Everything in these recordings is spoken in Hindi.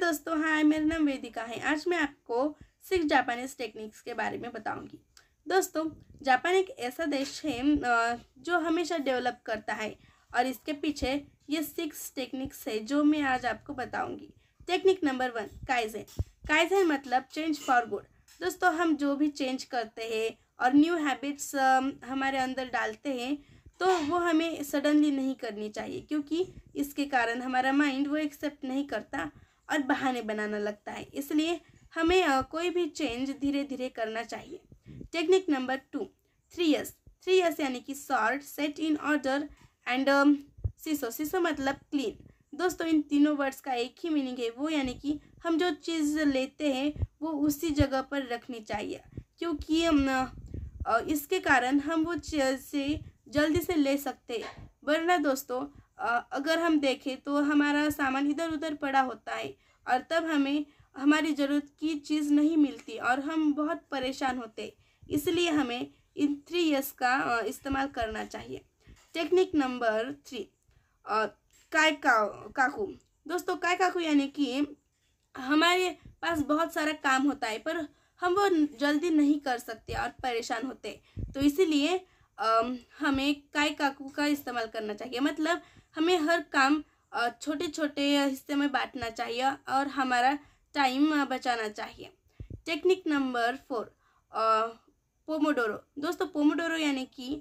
दोस्तों हाय मेरा नाम वेदिका है आज मैं आपको सिक्स जापानीज टेक्निक्स के बारे में बताऊंगी दोस्तों जापान एक ऐसा देश है जो हमेशा डेवलप करता है और इसके पीछे ये सिक्स टेक्निक्स है जो मैं आज आपको बताऊंगी technique number one kaizen kaizen मतलब चेंज फॉर गुड दोस्तों हम जो भी चेंज करते हैं और न्यू हैबिट्स हमारे अंदर डालते हैं तो वो हमें सडनली नहीं करनी चाहिए क्योंकि इसके कारण हमारा माइंड वो एक्सेप्ट नहीं करता और बहाने बनाना लगता है इसलिए हमें कोई भी चेंज धीरे धीरे करना चाहिए technique number two three S three S यानी कि sort set in order and सीसो सीसो मतलब क्लीन दोस्तों इन तीनों वर्ड्स का एक ही मीनिंग है वो यानी कि हम जो चीज़ लेते हैं वो उसी जगह पर रखनी चाहिए क्योंकि इसके कारण हम वो चीज़ से जल्दी से ले सकते हैं वरना दोस्तों अगर हम देखें तो हमारा सामान इधर उधर पड़ा होता है और तब हमें हमारी ज़रूरत की चीज़ नहीं मिलती और हम बहुत परेशान होते इसलिए हमें इन थ्री एस का इस्तेमाल करना चाहिए टेक्निक नंबर थ्री काय का, काकू दोस्तों काय काकू यानी कि हमारे पास बहुत सारा काम होता है पर हम वो जल्दी नहीं कर सकते और परेशान होते तो इसीलिए हमें काय काकू का इस्तेमाल करना चाहिए मतलब हमें हर काम छोटे छोटे हिस्से में बांटना चाहिए और हमारा टाइम बचाना चाहिए टेक्निक नंबर फोर पोमोडोरो दोस्तों पोमोडोरो यानी कि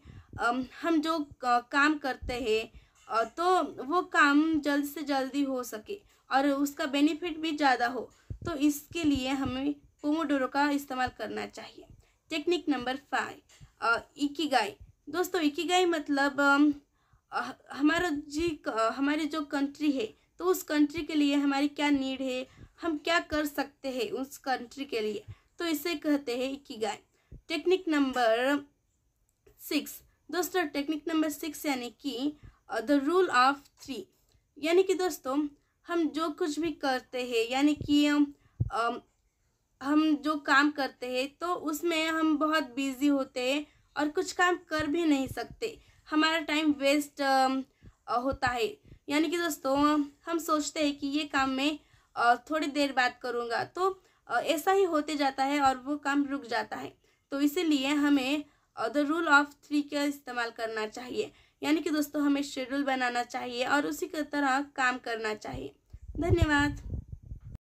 हम जो काम करते हैं तो वो काम जल्द से जल्दी हो सके और उसका बेनिफिट भी ज़्यादा हो तो इसके लिए हमें पोमोडोरो का इस्तेमाल करना चाहिए टेक्निक नंबर फाइव इकिगाई दोस्तों इकीगाई मतलब हमारा जी हमारी जो कंट्री है तो उस कंट्री के लिए हमारी क्या नीड है हम क्या कर सकते हैं उस कंट्री के लिए तो इसे कहते हैं इकीगाई टेक्निक नंबर सिक्स दोस्तों टेक्निक नंबर सिक्स यानी कि द रूल ऑफ थ्री यानी कि दोस्तों हम जो कुछ भी करते हैं यानी कि हम जो काम करते हैं तो उसमें हम बहुत बिजी होते हैं और कुछ काम कर भी नहीं सकते हमारा टाइम वेस्ट होता है यानी कि दोस्तों हम सोचते हैं कि ये काम मैं थोड़ी देर बाद करूँगा तो ऐसा ही होते जाता है और वो काम रुक जाता है तो इसीलिए हमें द रूल ऑफ थ्री का इस्तेमाल करना चाहिए यानी कि दोस्तों हमें शेड्यूल बनाना चाहिए और उसी की तरह काम करना चाहिए धन्यवाद